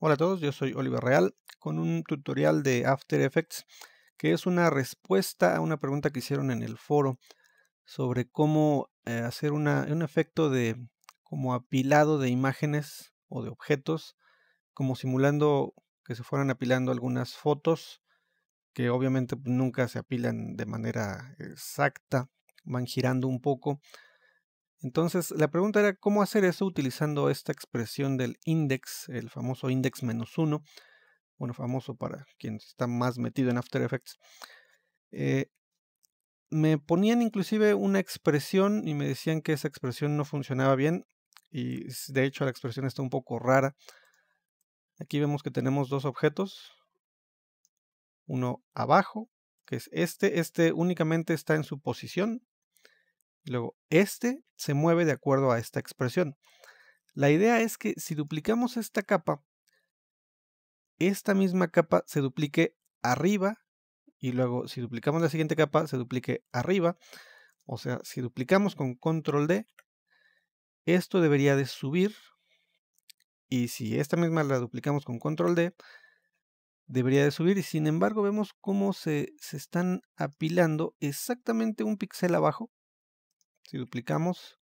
Hola a todos, yo soy Oliver Real con un tutorial de After Effects que es una respuesta a una pregunta que hicieron en el foro sobre cómo eh, hacer un efecto de como apilado de imágenes o de objetos, como simulando que se fueran apilando algunas fotos que obviamente nunca se apilan de manera exacta, van girando un poco entonces, la pregunta era cómo hacer eso utilizando esta expresión del index, el famoso index menos uno, bueno, famoso para quien está más metido en After Effects. Eh, me ponían inclusive una expresión y me decían que esa expresión no funcionaba bien y de hecho la expresión está un poco rara. Aquí vemos que tenemos dos objetos, uno abajo, que es este, este únicamente está en su posición, luego, este se mueve de acuerdo a esta expresión. La idea es que si duplicamos esta capa, esta misma capa se duplique arriba y luego si duplicamos la siguiente capa se duplique arriba. O sea, si duplicamos con control D, esto debería de subir. Y si esta misma la duplicamos con control D, debería de subir. Y sin embargo vemos cómo se, se están apilando exactamente un píxel abajo si duplicamos,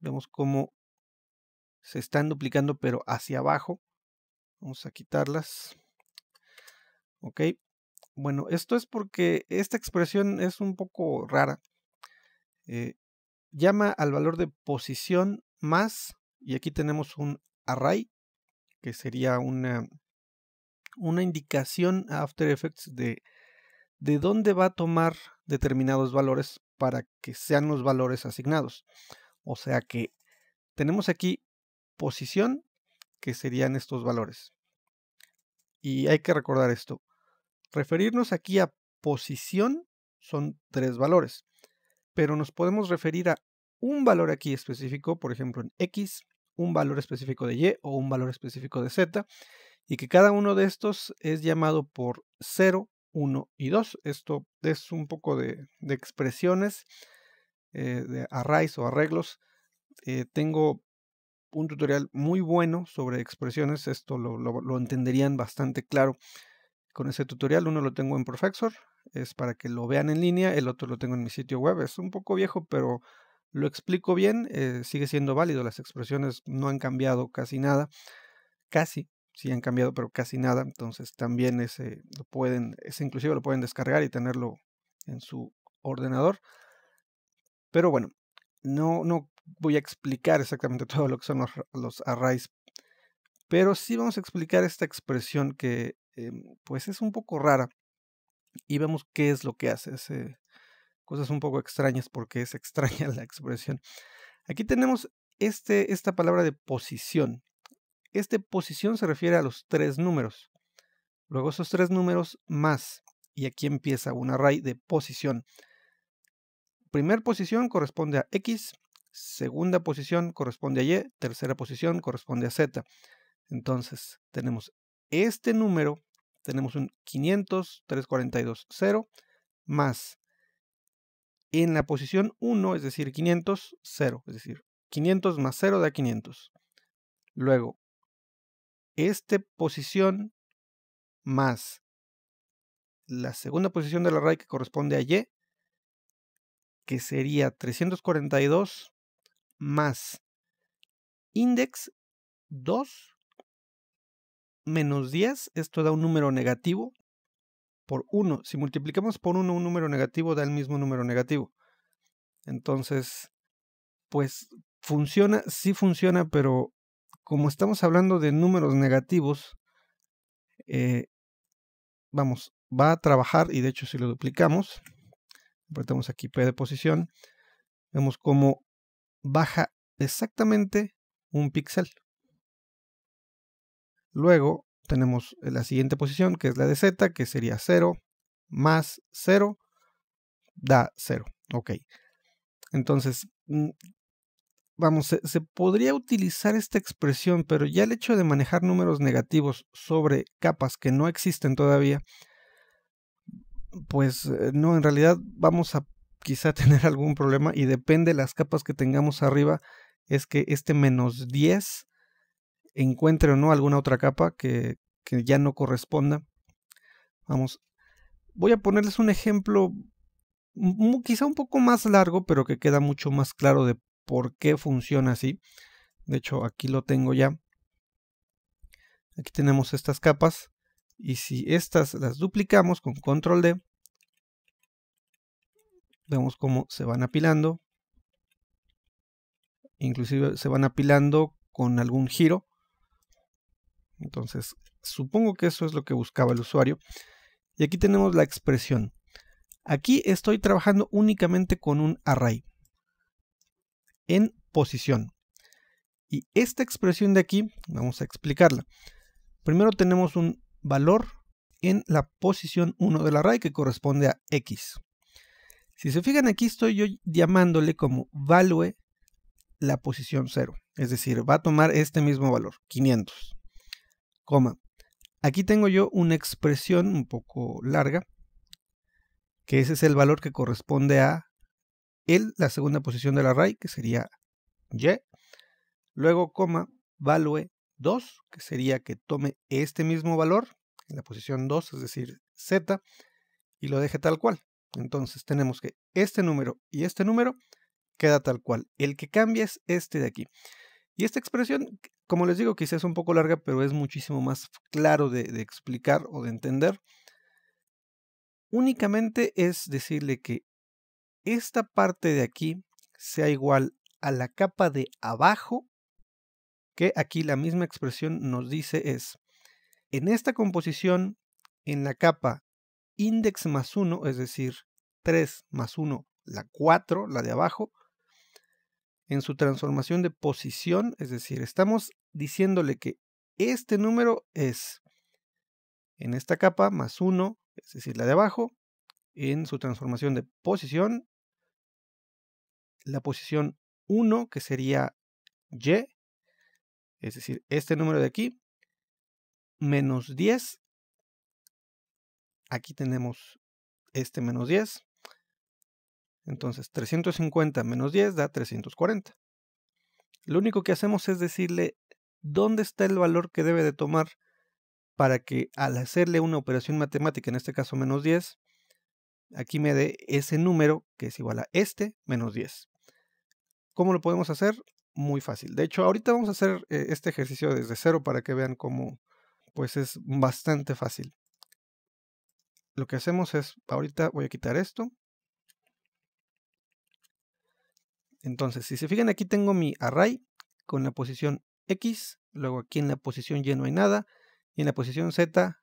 vemos cómo se están duplicando, pero hacia abajo. Vamos a quitarlas. Ok. Bueno, esto es porque esta expresión es un poco rara. Eh, llama al valor de posición más, y aquí tenemos un array, que sería una, una indicación a After Effects de, de dónde va a tomar determinados valores para que sean los valores asignados. O sea que tenemos aquí posición, que serían estos valores. Y hay que recordar esto. Referirnos aquí a posición son tres valores, pero nos podemos referir a un valor aquí específico, por ejemplo en X, un valor específico de Y o un valor específico de Z, y que cada uno de estos es llamado por 0, 1 y 2. Esto es un poco de, expresiones, eh, de arrays o arreglos. Eh, tengo un tutorial muy bueno sobre expresiones, esto lo, entenderían bastante claro con ese tutorial. Uno lo tengo en Professor, es para que lo vean en línea, el otro lo tengo en mi sitio web. Es un poco viejo, pero lo explico bien, eh, sigue siendo válido, las expresiones no han cambiado casi nada, casi sí han cambiado, pero casi nada. Entonces también ese lo pueden, ese inclusive lo pueden descargar y tenerlo en su ordenador. Pero bueno, no, no voy a explicar exactamente todo lo que son los, arrays. Pero sí vamos a explicar esta expresión que em, pues es un poco rara. Y vemos qué es lo que hace. Es, eh, cosas un poco extrañas porque es extraña la expresión. Aquí tenemos este, esta palabra de posición. Esta posición se refiere a los tres números. Luego esos tres números más. Y aquí empieza un array de posición. Primera posición corresponde a X, segunda posición corresponde a Y, tercera posición corresponde a Z. Entonces tenemos este número, tenemos un 500, 342, 0, más en la posición 1, es decir, 500, 0, es decir, 500 más 0 da 500. Luego, esta posición más la segunda posición del array que corresponde a Y, que sería 342 más index 2 menos 10, esto da un número negativo por 1. Si multiplicamos por 1 un número negativo, da el mismo número negativo. Entonces, pues funciona, sí funciona, pero como estamos hablando de números negativos, eh, vamos, va a trabajar, y de hecho si lo duplicamos, apretamos aquí P de posición, vemos cómo baja exactamente un píxel. Luego tenemos la siguiente posición, que es la de Z, que sería 0 más 0, da 0. Ok. Entonces, mm, vamos, se, podría utilizar esta expresión, pero ya el hecho de manejar números negativos sobre capas que no existen todavía, pues eh, no, en realidad vamos a quizá tener algún problema y depende de las capas que tengamos arriba, es que este menos 10 encuentre o no alguna otra capa que, que ya no corresponda. Vamos, voy a ponerles un ejemplo quizá un poco más largo, pero que queda mucho más claro de por qué funciona así. De hecho, aquí lo tengo ya. Aquí tenemos estas capas. Y si estas las duplicamos con control D, vemos cómo se van apilando. Inclusive se van apilando con algún giro. Entonces, supongo que eso es lo que buscaba el usuario. Y aquí tenemos la expresión. Aquí estoy trabajando únicamente con un array en posición. Y esta expresión de aquí, vamos a explicarla. Primero tenemos un valor en la posición 1 la array que corresponde a x. Si se fijan aquí estoy yo llamándole como value la posición 0. Es decir, va a tomar este mismo valor, 500. Coma. Aquí tengo yo una expresión un poco larga, que ese es el valor que corresponde a el, la segunda posición del array, que sería y, luego coma value 2, que sería que tome este mismo valor en la posición 2, es decir, z, y lo deje tal cual. Entonces tenemos que este número y este número queda tal cual. El que cambia es este de aquí. Y esta expresión, como les digo, quizás es un poco larga, pero es muchísimo más claro de explicar o de entender. Únicamente es decirle que esta parte de aquí sea igual a la capa de abajo, que aquí la misma expresión nos dice es, en esta composición, en la capa index más 1, es decir, 3 más 1, la 4, la de abajo, en su transformación de posición, es decir, estamos diciéndole que este número es en esta capa más 1, es decir, la de abajo, en su transformación de posición, la posición 1, que sería Y, es decir, este número de aquí, menos 10. Aquí tenemos este menos 10. Entonces, 350 menos 10 da 340. Lo único que hacemos es decirle dónde está el valor que debe de tomar para que al hacerle una operación matemática, en este caso menos 10, aquí me dé ese número que es igual a este menos 10. ¿Cómo lo podemos hacer? Muy fácil. De hecho, ahorita vamos a hacer eh, este ejercicio desde cero para que vean cómo, pues es bastante fácil. Lo que hacemos es, ahorita voy a quitar esto. Entonces, si se fijan aquí tengo mi array con la posición X, luego aquí en la posición Y no hay nada, y en la posición Z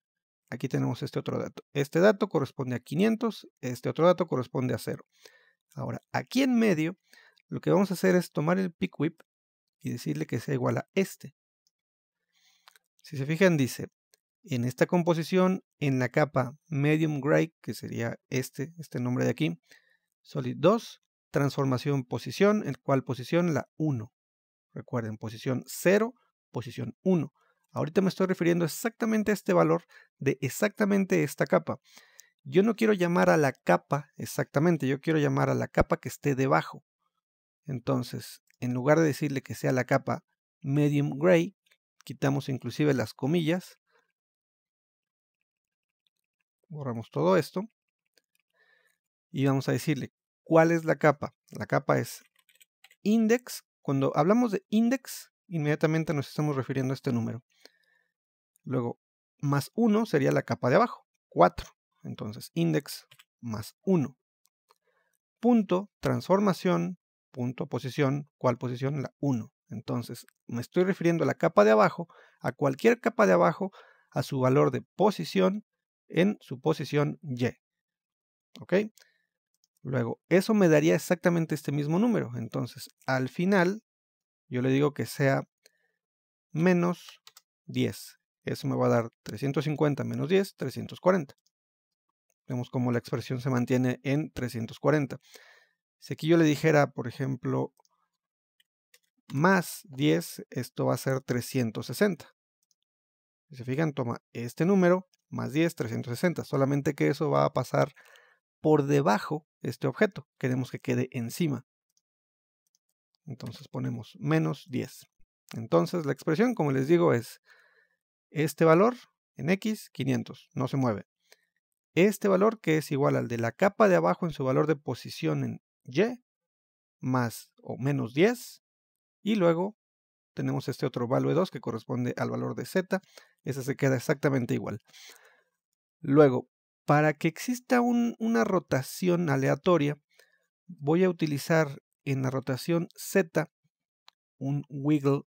aquí tenemos este otro dato. Este dato corresponde a 500, este otro dato corresponde a cero. Ahora, aquí en medio lo que vamos a hacer es tomar el pick whip y decirle que sea igual a este. Si se fijan, dice, en esta composición, en la capa medium gray, que sería este, este nombre de aquí, solid 2, transformación posición, el cual posición la 1. Recuerden, posición 0, posición 1. Ahorita me estoy refiriendo exactamente a este valor de exactamente esta capa. Yo no quiero llamar a la capa exactamente, yo quiero llamar a la capa que esté debajo. Entonces, en lugar de decirle que sea la capa medium gray, quitamos inclusive las comillas. Borramos todo esto. Y vamos a decirle, ¿cuál es la capa? La capa es index. Cuando hablamos de index, inmediatamente nos estamos refiriendo a este número. Luego, más 1 sería la capa de abajo, 4. Entonces, index más 1. Punto, transformación, punto posición, ¿cuál posición? La 1. Entonces, me estoy refiriendo a la capa de abajo, a cualquier capa de abajo, a su valor de posición en su posición Y. ¿Ok? Luego, eso me daría exactamente este mismo número. Entonces, al final, yo le digo que sea menos 10. Eso me va a dar 350 menos 10, 340. Vemos cómo la expresión se mantiene en 340. Si aquí yo le dijera, por ejemplo, más 10, esto va a ser 360. Si se fijan, toma este número, más 10, 360. Solamente que eso va a pasar por debajo este objeto. Queremos que quede encima. Entonces ponemos menos 10. Entonces la expresión, como les digo, es este valor en X, 500, no se mueve. Este valor que es igual al de la capa de abajo en su valor de posición en y más o menos 10. Y luego tenemos este otro value 2 que corresponde al valor de z. Ese se queda exactamente igual. Luego, para que exista una rotación aleatoria, voy a utilizar en la rotación z un wiggle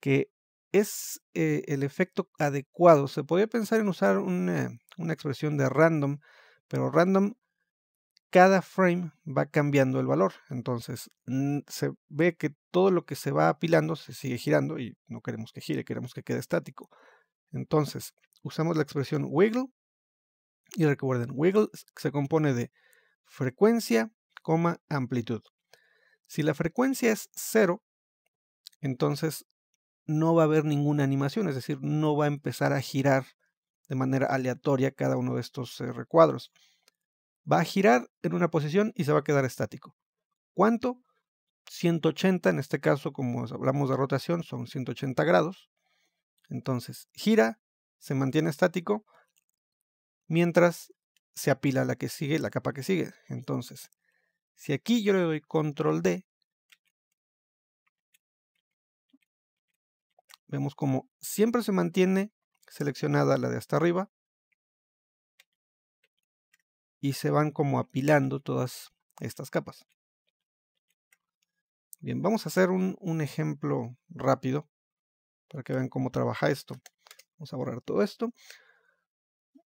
que es eh, el efecto adecuado. Se podría pensar en usar eh, una expresión de random, pero random cada frame va cambiando el valor. Entonces se ve que todo lo que se va apilando se sigue girando y no queremos que gire, queremos que quede estático. Entonces usamos la expresión wiggle y recuerden, wiggle se compone de frecuencia, amplitud. Si la frecuencia es cero, entonces no va a haber ninguna animación, es decir, no va a empezar a girar de manera aleatoria cada uno de estos eh, recuadros va a girar en una posición y se va a quedar estático. ¿Cuánto? 180, en este caso, como hablamos de rotación, son 180 grados. Entonces, gira, se mantiene estático, mientras se apila la que sigue, la capa que sigue. Entonces, si aquí yo le doy control D, vemos como siempre se mantiene seleccionada la de hasta arriba, y se van como apilando todas estas capas. Bien, vamos a hacer un, ejemplo rápido para que vean cómo trabaja esto. Vamos a borrar todo esto.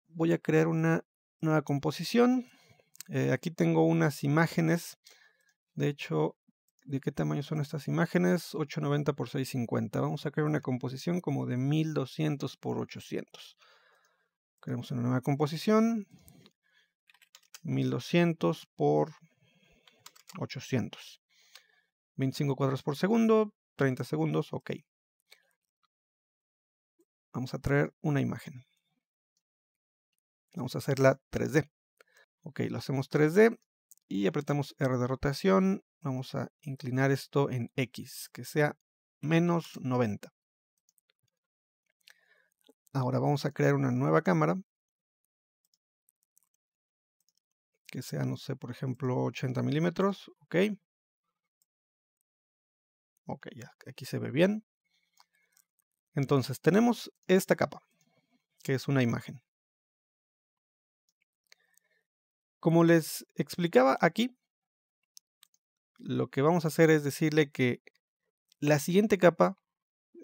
Voy a crear una nueva composición. Eh, aquí tengo unas imágenes. De hecho, ¿de qué tamaño son estas imágenes? 890 por 650. Vamos a crear una composición como de 1200 por 800. Creamos una nueva composición. 1200 por 800. 25 cuadros por segundo, 30 segundos, ok. Vamos a traer una imagen. Vamos a hacerla 3D. Ok, lo hacemos 3D y apretamos R de rotación. Vamos a inclinar esto en X, que sea menos 90. Ahora vamos a crear una nueva cámara. que sea, no sé, por ejemplo, 80 milímetros, ok. Ok, ya, aquí se ve bien. Entonces, tenemos esta capa, que es una imagen. Como les explicaba aquí, lo que vamos a hacer es decirle que la siguiente capa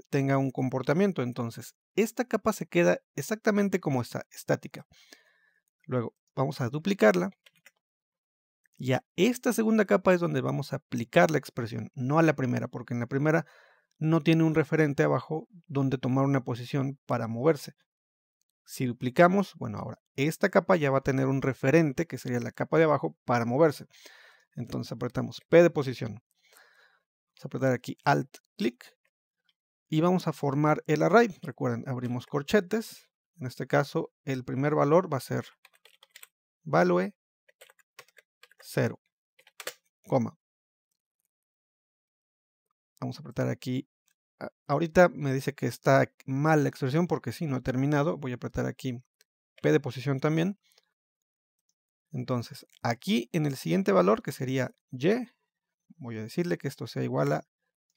tenga un comportamiento. Entonces, esta capa se queda exactamente como está, estática. Luego, vamos a duplicarla y a esta segunda capa es donde vamos a aplicar la expresión, no a la primera, porque en la primera no tiene un referente abajo donde tomar una posición para moverse. Si duplicamos, bueno, ahora esta capa ya va a tener un referente, que sería la capa de abajo, para moverse. Entonces apretamos P de posición. Vamos a apretar aquí Alt, clic. Y vamos a formar el array. Recuerden, abrimos corchetes. En este caso, el primer valor va a ser value 0, Vamos a apretar aquí. Ahorita me dice que está mal la expresión porque si no he terminado. Voy a apretar aquí P de posición también. Entonces, aquí en el siguiente valor, que sería Y, voy a decirle que esto sea igual a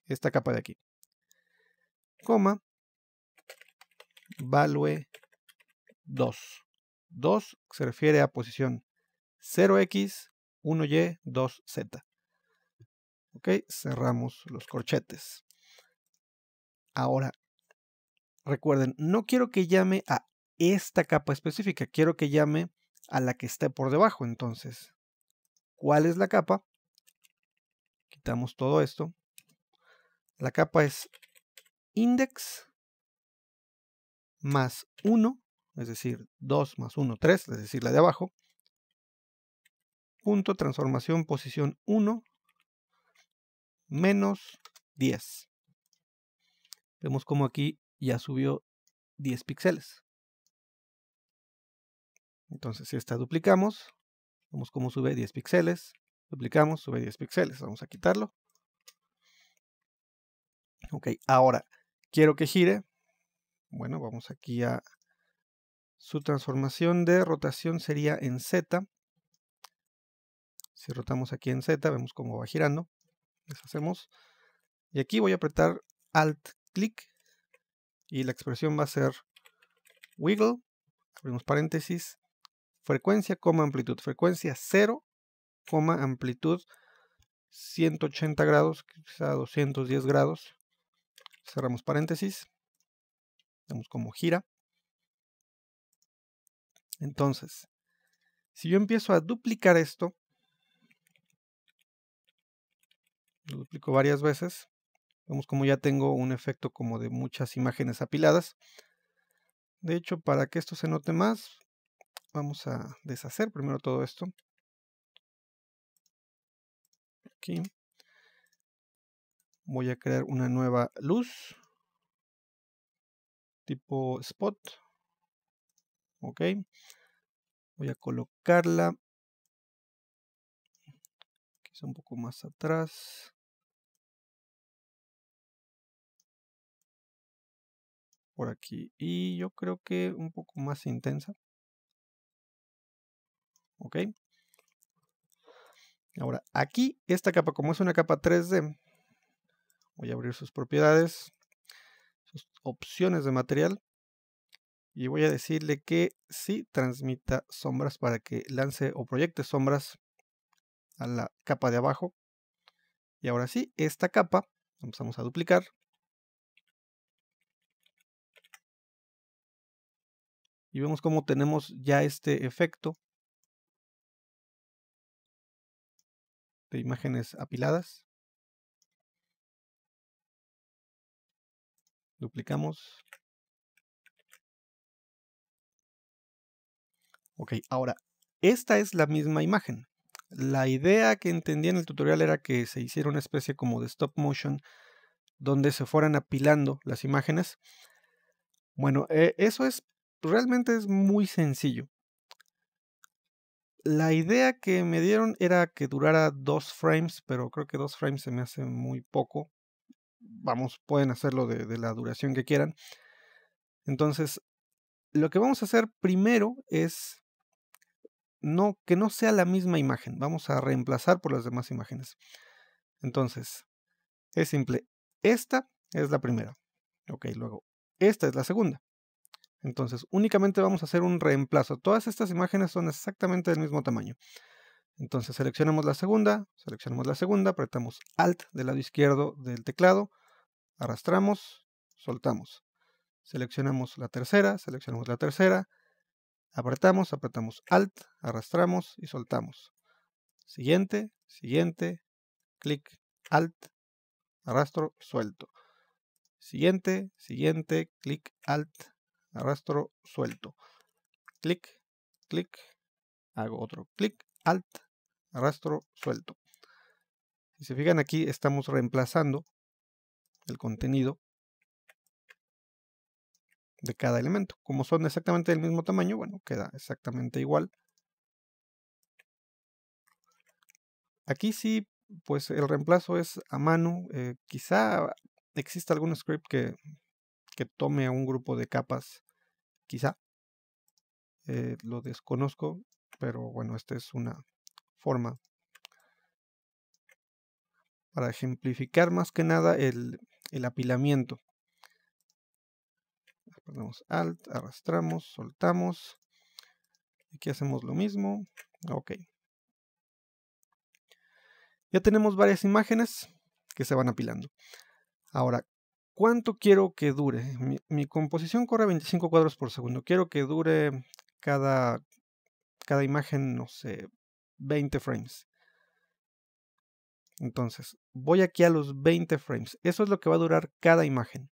esta capa de aquí. Coma, value 2. 2 se refiere a posición 0x, 1Y, 2Z. Ok, cerramos los corchetes. Ahora, recuerden, no quiero que llame a esta capa específica, quiero que llame a la que esté por debajo. Entonces, ¿cuál es la capa? Quitamos todo esto. La capa es index más 1, es decir, 2 más 1, 3, es decir, la de abajo, punto transformación posición 1 menos 10. Vemos como aquí ya subió 10 píxeles. Entonces si esta duplicamos, vemos cómo sube 10 píxeles. Duplicamos, sube 10 píxeles. Vamos a quitarlo. Ok, ahora quiero que gire. Bueno, vamos aquí a su transformación de rotación sería en Z. Si rotamos aquí en Z, vemos cómo va girando. Deshacemos. Y aquí voy a apretar Alt clic. Y la expresión va a ser wiggle. Abrimos paréntesis. Frecuencia, coma, amplitud. Frecuencia 0, coma, amplitud 180 grados, quizá 210 grados. Cerramos paréntesis. Vemos cómo gira. Entonces, si yo empiezo a duplicar esto, lo duplico varias veces. Vemos como ya tengo un efecto como de muchas imágenes apiladas. De hecho, para que esto se note más, vamos a deshacer primero todo esto. Aquí. Voy a crear una nueva luz. Tipo spot. Ok. Voy a colocarla un poco más atrás. Por aquí. Y yo creo que un poco más intensa. Ok. Ahora, aquí esta capa, como es una capa 3D, voy a abrir sus propiedades, sus opciones de material y voy a decirle que sí transmita sombras para que lance o proyecte sombras a la capa de abajo. Y ahora sí, esta capa vamos a duplicar. Y vemos cómo tenemos ya este efecto de imágenes apiladas. Duplicamos. Ok, ahora, esta es la misma imagen. La idea que entendí en el tutorial era que se hiciera una especie como de stop motion donde se fueran apilando las imágenes. Bueno, eh, eso es realmente es muy sencillo. La idea que me dieron era que durara dos frames, pero creo que dos frames se me hace muy poco. Vamos, pueden hacerlo de la duración que quieran. Entonces, lo que vamos a hacer primero es no, que no sea la misma imagen. Vamos a reemplazar por las demás imágenes. Entonces, es simple. Esta es la primera. Ok, luego, esta es la segunda. Entonces, únicamente vamos a hacer un reemplazo. Todas estas imágenes son exactamente del mismo tamaño. Entonces, seleccionamos la segunda, seleccionamos la segunda, apretamos Alt del lado izquierdo del teclado, arrastramos, soltamos. Seleccionamos la tercera, seleccionamos la tercera, Apretamos, apretamos Alt, arrastramos y soltamos. Siguiente, siguiente, clic, Alt, arrastro, suelto. Siguiente, siguiente, clic, Alt, arrastro, suelto. Clic, clic, hago otro clic, Alt, arrastro, suelto. Si se fijan aquí, estamos reemplazando el contenido de cada elemento. Como son exactamente del mismo tamaño, bueno, queda exactamente igual. Aquí sí, pues el reemplazo es a mano. Eh, quizá exista algún script que, tome a un grupo de capas, quizá. Eh, lo desconozco, pero bueno, esta es una forma para ejemplificar más que nada el, el apilamiento ponemos alt, arrastramos, soltamos. Aquí hacemos lo mismo. Ok. Ya tenemos varias imágenes que se van apilando. Ahora, ¿cuánto quiero que dure? Mi, composición corre 25 cuadros por segundo. Quiero que dure cada, cada imagen, no sé, 20 frames. Entonces, voy aquí a los 20 frames. Eso es lo que va a durar cada imagen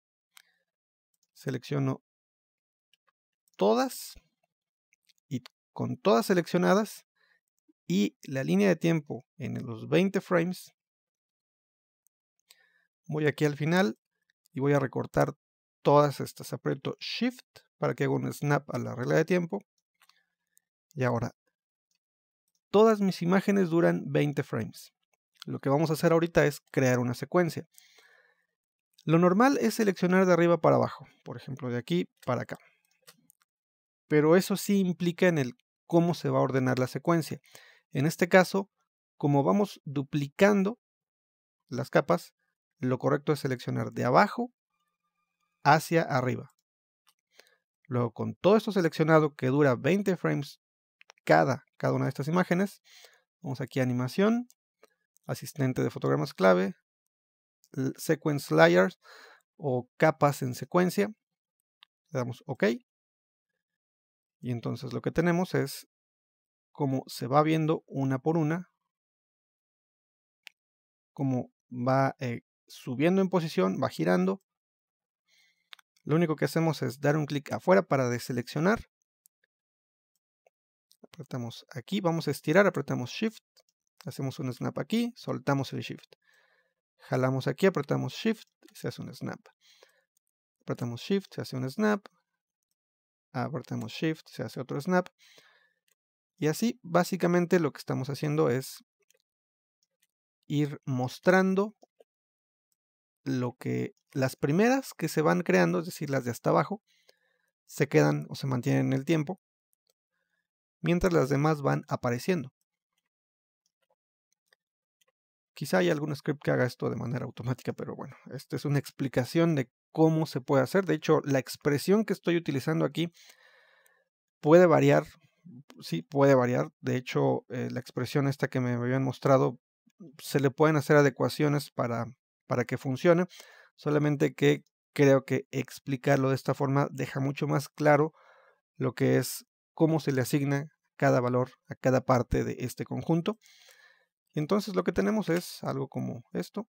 selecciono todas y con todas seleccionadas y la línea de tiempo en los 20 frames voy aquí al final y voy a recortar todas estas aprieto shift para que haga un snap a la regla de tiempo y ahora todas mis imágenes duran 20 frames lo que vamos a hacer ahorita es crear una secuencia lo normal es seleccionar de arriba para abajo, por ejemplo, de aquí para acá. Pero eso sí implica en el cómo se va a ordenar la secuencia. En este caso, como vamos duplicando las capas, lo correcto es seleccionar de abajo hacia arriba. Luego, con todo esto seleccionado, que dura 20 frames cada, cada una de estas imágenes, vamos aquí a animación, asistente de fotogramas clave, sequence layers o capas en secuencia. Le damos OK. Y entonces lo que tenemos es como se va viendo una por una, como va eh, subiendo en posición, va girando. Lo único que hacemos es dar un clic afuera para deseleccionar. Apretamos aquí, vamos a estirar, apretamos Shift, hacemos un snap aquí, soltamos el Shift. Jalamos aquí, apretamos Shift, se hace un snap. Apretamos Shift, se hace un snap. Apretamos Shift, se hace otro snap. Y así, básicamente lo que estamos haciendo es ir mostrando lo que las primeras que se van creando, es decir, las de hasta abajo, se quedan o se mantienen en el tiempo, mientras las demás van apareciendo. Quizá hay algún script que haga esto de manera automática, pero bueno, esta es una explicación de cómo se puede hacer. De hecho, la expresión que estoy utilizando aquí puede variar, sí, puede variar. De hecho, eh, la expresión esta que me habían mostrado, se le pueden hacer adecuaciones para, para que funcione, solamente que creo que explicarlo de esta forma deja mucho más claro lo que es cómo se le asigna cada valor a cada parte de este conjunto entonces lo que tenemos es algo como esto.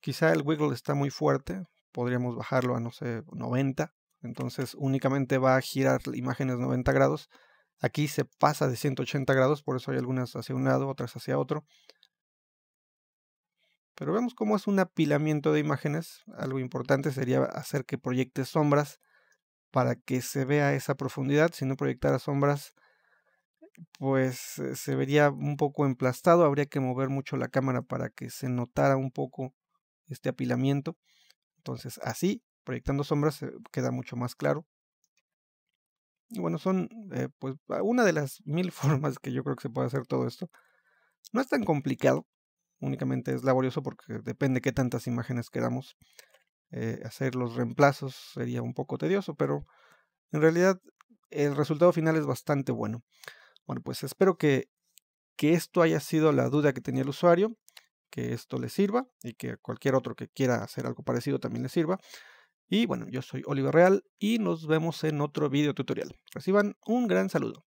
Quizá el wiggle está muy fuerte, podríamos bajarlo a, no sé, 90. Entonces únicamente va a girar imágenes 90 grados. Aquí se pasa de 180 grados, por eso hay algunas hacia un lado, otras hacia otro. Pero vemos cómo es un apilamiento de imágenes. Algo importante sería hacer que proyecte sombras para que se vea esa profundidad, si no proyectara sombras pues eh, se vería un poco emplastado, habría que mover mucho la cámara para que se notara un poco este apilamiento. Entonces así, proyectando sombras, eh, queda mucho más claro. Y bueno, son eh, pues ah, una de las mil formas que yo creo que se puede hacer todo esto. No es tan complicado, únicamente es laborioso porque depende qué tantas imágenes queramos. Eh, hacer los reemplazos sería un poco tedioso, pero en realidad el resultado final es bastante bueno. Bueno, pues espero que, esto haya sido la duda que tenía el usuario, que esto le sirva y que cualquier otro que quiera hacer algo parecido también le sirva. Y bueno, yo soy Oliver Real y nos vemos en otro video tutorial. Reciban un gran saludo.